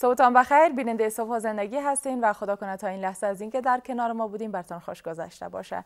صبحتان بخیر بیننده صبح زندگی هستین و خدا کنه تا این لحظه از اینکه در کنار ما بودیم برتان خوش گذشته باشه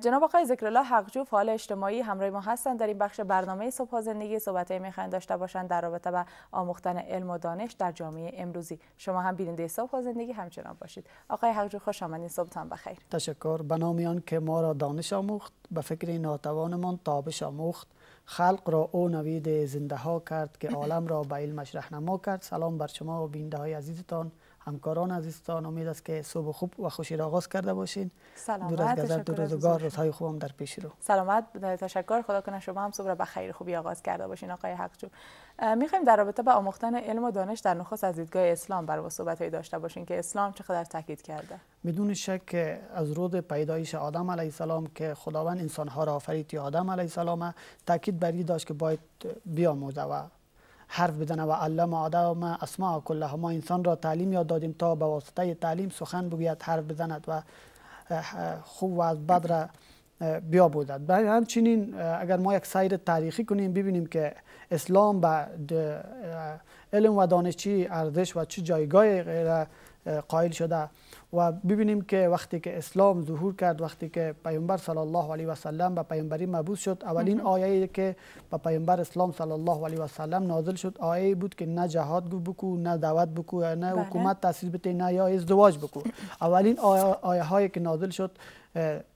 جناب آقای ذکرالله حقجو فعال اجتماعی همراه ما هستند در این بخش برنامه صبح زندگی صحبت میخواین داشته باشند در رابطه با آموختن علم و دانش در جامعه امروزی شما هم بیننده صبح زندگی همچنان باشید آقای حقجو خوش آمدین صبحتان بخیر تشکر به نام که ما را دانش آموخت به فکر ناتوانمان تابش آموخت خلق را او نوید زنده ها کرد که عالم را به علمش رهنما کرد سلام بر شما و بینده های عزیزتان همکاران عزیزتان امید است که صبح خوب و خوشی را آغاز کرده باشین سلامت دور از گذر دور روزگار روزهای خوب هم در پیش رو سلامت تشکر خدا کنه شما هم صبح را به خیر خوبی آغاز کرده باشین آقای حق میخوایم در رابطه با آموختن علم و دانش در نخست از دیدگاه اسلام بر صحبت های داشته باشین که اسلام چقدر تاکید کرده بدون شک از روز پیدایش آدم علیه السلام که خداوند انسان ها را آفرید آدم علیه السلام تاکید بر داشت که باید بیاموزه و حرف بزنه و علم آدم اسماع کله ما انسان را تعلیم یاد دادیم تا به واسطه تعلیم سخن بگوید حرف بزند و خوب و از بد را برای همچنین اگر ما یک سیر تاریخی کنیم ببینیم که اسلام به علم و دانش چی ارزش و چه جایگاه قائل شده و ببینیم که وقتی که اسلام ظهور کرد وقتی که پیامبر صلی الله علیه و سلم به پیامبری مبعوث شد اولین آیه که به پیامبر اسلام صلی الله علیه و سلم نازل شد آیه بود که نه جهاد بکو نه دعوت بکو نه بله. حکومت تاسیس بده نه یا ازدواج بکو اولین آیه هایی که نازل شد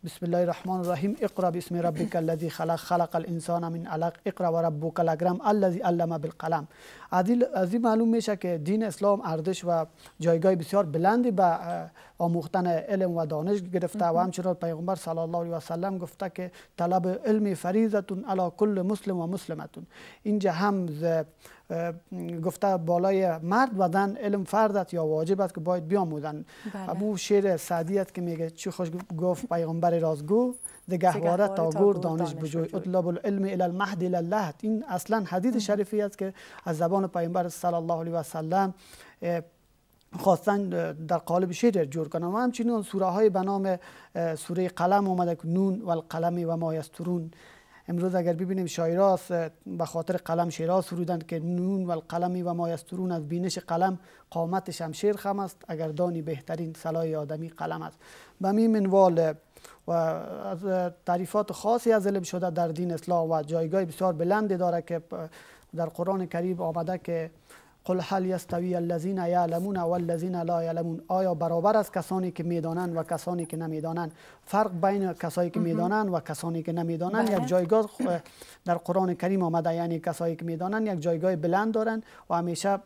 بسم الله الرحمن الرحیم اقرا باسم ربک الذی خلق خلق الانسان من علق اقرا و ربک الاکرم الذی علم بالقلم از این معلوم میشه که دین اسلام ارزش و جایگاه بسیار بلندی به آموختن علم و دانش گرفته و همچنان پیغمبر صلی الله علیه و سلم گفته که طلب علم فریضه علی کل مسلم مسلمتون اینجا هم گفته بالای مرد و زن علم فردت یا واجب است که باید بیاموزن بله. ابو شعر سعدیت که میگه چی خوش گفت پیغمبر رازگو دگهواره تا گور دانش بجوی اطلب العلم الی المهد الی این اصلا حدیث شریفی است که از زبان پیغمبر صلی الله علیه و سلم خواستن در قالب شعر جور کنم و همچنین سوره های به نام سوره قلم اومده که نون و القلم و ما امروز اگر ببینیم شایراس به خاطر قلم شعرها سرودند که نون و قلمی و مایسترون از بینش قلم قامت شمشیر خم است اگر دانی بهترین سلای آدمی قلم است به می منوال و از تعریفات خاصی از علم شده در دین اسلام و جایگاه بسیار بلندی داره که در قرآن کریم آمده که قل هل یستوی الذین یعلمون و الذین لا یعلمون آیا برابر از کسانی که میدانند و کسانی که نمیدانند فرق بین کسایی که میدانند و کسانی که نمیدانند یک بله. جایگاه در قرآن کریم آمده یعنی کسایی که میدانند یک جایگاه بلند دارند و همیشه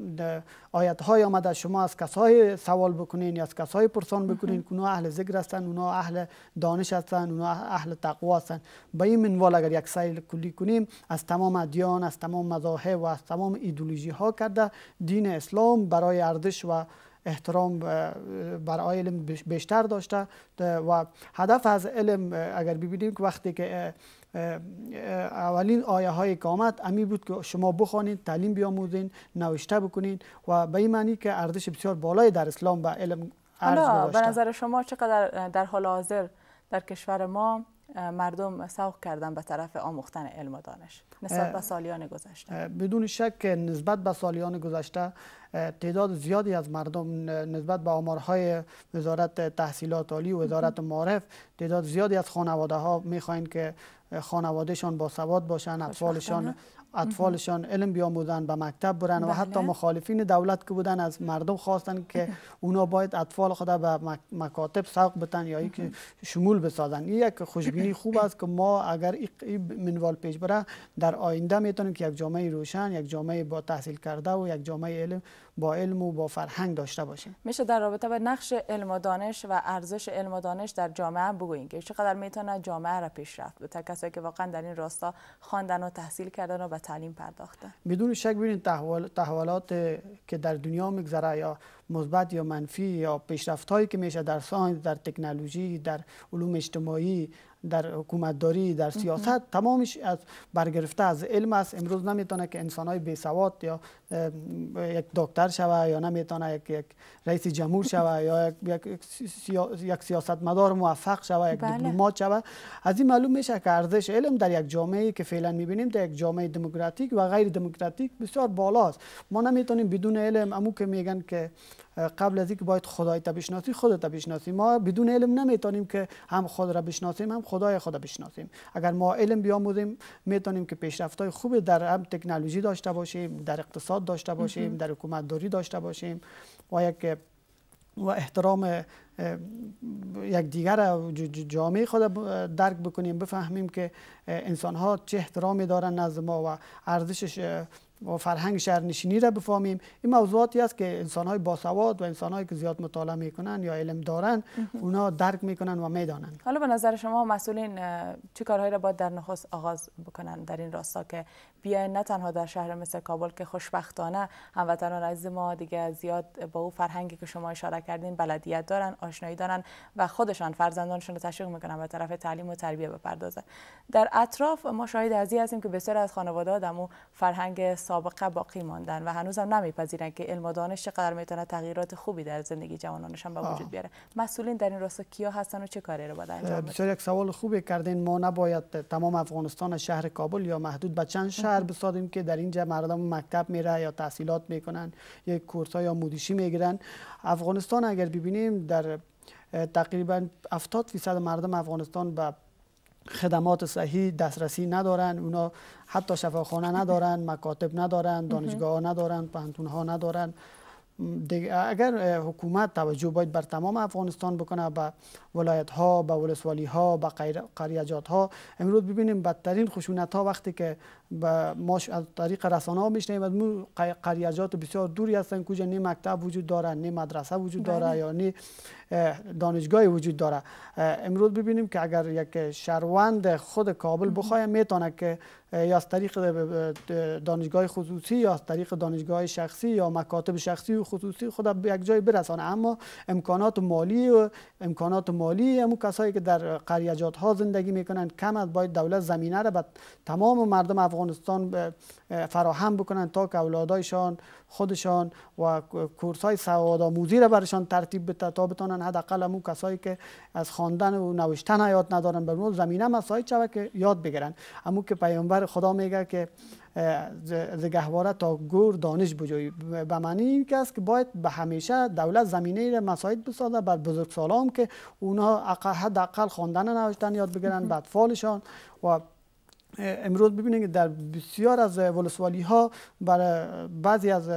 آیت های آمده شما از کسای سوال بکنین یا از کسای پرسان بکنین که اهل ذکر هستن اونها اهل دانش هستن اونها اهل تقوا هستن به این منوال اگر یک سیل کلی کنیم از تمام ادیان از تمام مذاهب و از تمام ایدولوژی ها کرده دین اسلام برای ارزش و احترام برای علم بیشتر داشته و هدف از علم اگر ببینیم که وقتی که اولین آیه های قامت امی بود که شما بخوانید تعلیم بیاموزین نوشته بکنید و به این معنی که ارزش بسیار بالای در اسلام به علم عرض به نظر شما چقدر در حال حاضر در کشور ما مردم سوق کردن به طرف آموختن علم و دانش نسبت به سالیان گذشته بدون شک نسبت به سالیان گذشته تعداد زیادی از مردم نسبت به آمارهای وزارت تحصیلات عالی و وزارت معارف تعداد زیادی از خانواده ها میخواین که با باسواد باشن اطفالشان اطفالشان علم بیاموزن به مکتب برن و بله. حتی مخالفین دولت که بودن از مردم خواستن که اونا باید اطفال خدا به مکاتب سوق بتن یا اینکه شمول بسازن این یک خوشبینی خوب است که ما اگر این منوال پیش بره در آینده میتونیم که یک جامعه روشن یک جامعه با تحصیل کرده و یک جامعه علم با علم و با فرهنگ داشته باشه میشه در رابطه با نقش علم و دانش و ارزش علم و دانش در جامعه بگویین که چقدر میتونه جامعه را پیشرفت بده کسایی که واقعا در این راستا خواندن و تحصیل کردن و به تعلیم پرداختن بدون شک ببینید تحول، که در دنیا میگذره یا مثبت یا منفی یا پیشرفت هایی که میشه در ساینس در تکنولوژی در علوم اجتماعی در حکومتداری در سیاست تمامش از برگرفته از علم است امروز نمیتونه که انسان های بی سواد یا یک دکتر شوه یا نمیتونه یک, یک رئیس جمهور شوه یا یک, یک, یک سیاستمدار موفق شوه یک بله. دیپلمات شوه از این معلوم میشه که ارزش علم در یک جامعه که فعلا میبینیم در یک جامعه دموکراتیک و غیر دموکراتیک بسیار بالاست ما نمیتونیم بدون علم امو که میگن که قبل از اینکه باید خدای بشناسی خودت بشناسی ما بدون علم نمیتونیم که هم خود را بشناسیم هم خدای خدا بشناسیم اگر ما علم بیاموزیم میتونیم که های خوبی در هم تکنولوژی داشته باشیم در اقتصاد داشته باشیم در حکومتداری داشته باشیم و یک و احترام یک دیگر جامعه خود درک بکنیم بفهمیم که انسان ها چه احترامی دارن نزد ما و ارزشش و فرهنگ شهرنشینی را بفهمیم این موضوعاتی است که انسان‌های باسواد و انسان که زیاد مطالعه کنند یا علم دارن اونا درک میکنن و میدانند حالا به نظر شما مسئولین چه کارهایی را باید در نخست آغاز بکنن در این راستا که بیاین نه تنها در شهر مثل کابل که خوشبختانه هموطنان عزیز ما دیگه زیاد با او فرهنگی که شما اشاره کردین بلدیت دارن آشنایی دارن و خودشان فرزندانشون رو تشویق میکنن به طرف تعلیم و تربیه بپردازن در اطراف ما شاهد ازی هستیم که بسیار از خانواده و فرهنگ سابقه باقی ماندن و هنوزم نمیپذیرن که علم و دانش چقدر میتونه تغییرات خوبی در زندگی جوانانشان به وجود بیاره مسئولین در این راستا کیا هستن و چه کاری رو باید انجام بدن یک سوال خوبی کردین ما نباید تمام افغانستان شهر کابل یا محدود به چند شهر شهر بسازیم که در اینجا مردم مکتب میره یا تحصیلات میکنن یا کورس یا مودیشی میگیرن افغانستان اگر ببینیم در تقریبا 70 فیصد مردم افغانستان به خدمات صحی دسترسی ندارن اونا حتی شفاخانه ندارن مکاتب ندارن دانشگاه ندارن پانتون ها ندارن اگر حکومت توجه باید بر تمام افغانستان بکنه به ولایت ها به ولسوالی ها به قریجات ها امروز ببینیم بدترین خشونت ها وقتی که با ما از طریق رسانه ها میشنیم از قریجات بسیار دوری هستن کجا نه مکتب وجود داره نه مدرسه وجود داره بله. یا نه دانشگاهی وجود داره امروز ببینیم که اگر یک شهروند خود کابل بخواه میتونه که یا از طریق دانشگاه خصوصی یا از طریق دانشگاه شخصی یا مکاتب شخصی و خصوصی خود به یک جای برسانه اما امکانات مالی و امکانات مالی امو کسایی که در قریجات ها زندگی میکنند کم از باید دولت زمینه را به تمام مردم افغان افغانستان فراهم بکنند تا که اولادایشان خودشان و کورس های سواد آموزی را برشان ترتیب بده تا بتانن حداقل مو کسایی که از خواندن و نوشتن یاد ندارن بر زمینه مساعد شوه که یاد بگیرن اما که پیامبر خدا میگه که ز گهواره تا گور دانش بجوی به معنی این که است که باید به همیشه دولت زمینه را مساعد بسازه بر بزرگسالان که اونها حداقل خواندن نوشتن یاد بگیرن بعد فالشان و امروز ببینید که در بسیار از ولسوالی ها برای بعضی از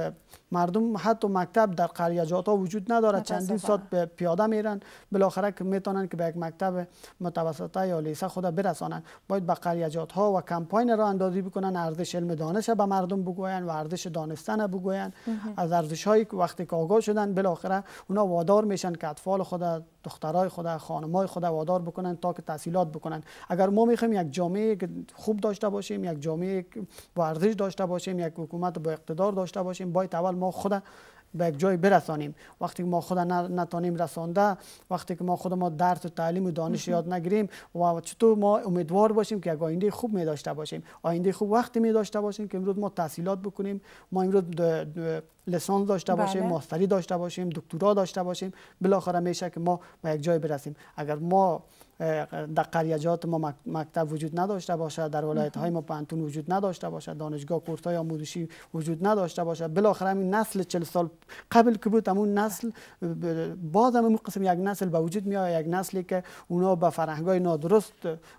مردم حتی مکتب در قریجات ها وجود ندارد چندین ساعت به پیاده میرن بالاخره که میتونن که به یک مکتب متوسطه یا لیسه خود برسانن باید به قریجات ها و کمپاین را اندازی بکنن ارزش علم دانش به مردم بگوین و ارزش دانستن بگوین از ارزش هایی وقتی که آگاه شدن بالاخره اونا وادار میشن که اطفال خود دخترای خود خانمای خود وادار بکنن تا که تحصیلات بکنن اگر ما میخوایم یک جامعه خوب داشته باشیم یک جامعه با ارزش داشته باشیم یک حکومت با اقتدار داشته باشیم باید اول ما خود به یک جای برسانیم وقتی که ما خود نتانیم رسانده وقتی که ما خود ما درس و تعلیم و دانش یاد نگیریم و چطور ما امیدوار باشیم که یک آینده خوب می داشته باشیم آینده خوب وقتی می داشته باشیم که امروز ما تحصیلات بکنیم ما امروز لسان داشته باشیم بله. ماستری داشته باشیم دکترا داشته باشیم بالاخره میشه که ما به یک جای برسیم اگر ما در قریجات ما مکتب وجود نداشته باشد، در ولایت های ما پانتون وجود نداشته باشد، دانشگاه کورس های آموزشی وجود نداشته باشد. بالاخره این نسل 40 سال قبل که بود اون نسل باز هم اون قسم یک نسل به وجود آید یک نسلی که اونا به فرهنگ نادرست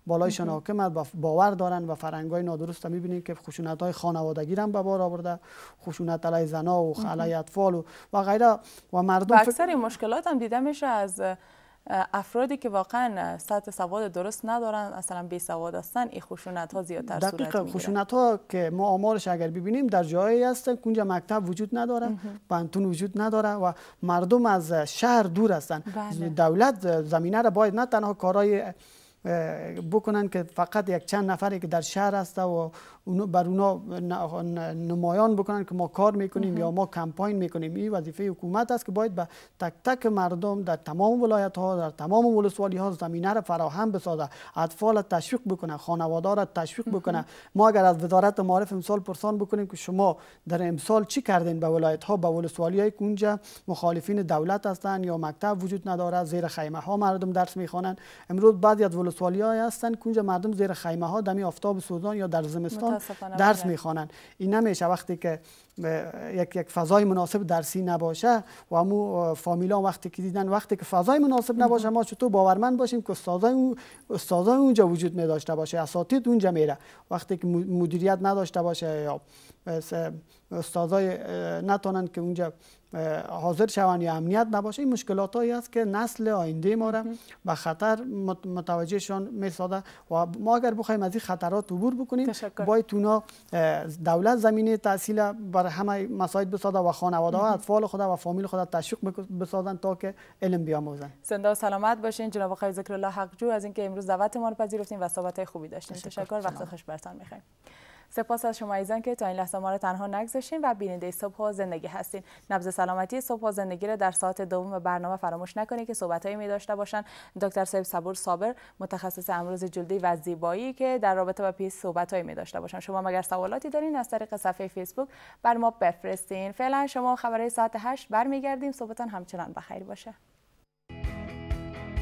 بالایشان حاکم است باور دارن و فرهنگ های نادرست میبینیم که خشونت های خانوادگی هم به بار آورده خشونت علیه زنا و حقوق اطفال و غیره و مردم اکثر مشکلات هم دیده میشه از افرادی که واقعا سطح سواد درست ندارن اصلا بی سواد هستن این خشونت ها زیادتر صورت دقیقا خشونت ها که ما آمارش اگر ببینیم در جایی هستن که اونجا مکتب وجود نداره پانتون وجود نداره و مردم از شهر دور هستن بله. دولت زمینه را باید نه تنها کارهای بکنن که فقط یک چند نفری که در شهر هسته و بر اونا نمایان بکنن که ما کار میکنیم یا ما کمپاین میکنیم این وظیفه حکومت است که باید به تک تک مردم در تمام ولایت ها در تمام ولسوالی ها زمینه را فراهم بسازه اطفال تشویق بکنه خانواده را تشویق بکنه ما اگر از وزارت معارف امسال پرسان بکنیم که شما در امسال چی کردین به ولایت ها به ولسوالی های اونجا مخالفین دولت هستند یا مکتب وجود نداره زیر خیمه ها مردم درس میخوانند امروز بعضی از استرالیا هستن هستند که مردم زیر خیمه ها دمی آفتاب سوزان یا در زمستان درس بله. میخوانن. این نمیشه وقتی که یک یک فضای مناسب درسی نباشه و همو فامیلا وقتی که دیدن وقتی که فضای مناسب نباشه ما چطور باورمند باشیم که استادای اون استادای اونجا وجود نداشته باشه اساتید اونجا میره وقتی که مدیریت نداشته باشه یا استادای نتونن که اونجا حاضر شوند یا امنیت نباشه این مشکلات هایی است که نسل آینده ما را به خطر متوجهشان می ساده و ما اگر بخوایم از این خطرات عبور بکنیم باید اونا دولت زمینه تحصیل بر همه همه مساید بسازد و خانواده ها اطفال خود و فامیل خود تشویق بسازند تا که علم بیاموزند زنده و سلامت باشین جناب آقای ذکر الله حقجو از اینکه امروز دعوت ما رو پذیرفتین و صحبت خوبی داشتین تشکر, وقت خوش برتان میخوایم سپاس از شما ایزان که تا این لحظه ما رو تنها نگذاشتین و بیننده صبح زندگی هستین نبض سلامتی صبح زندگی رو در ساعت دوم برنامه فراموش نکنید که صحبتهایی می داشته باشن دکتر سیب صبور صابر متخصص امروز جلدی و زیبایی که در رابطه با پیس صحبتهایی می داشته باشن شما مگر سوالاتی دارین از طریق صفحه فیسبوک بر ما بفرستین فعلا شما خبرهای ساعت 8 برمیگردیم صبحتان همچنان بخیر باشه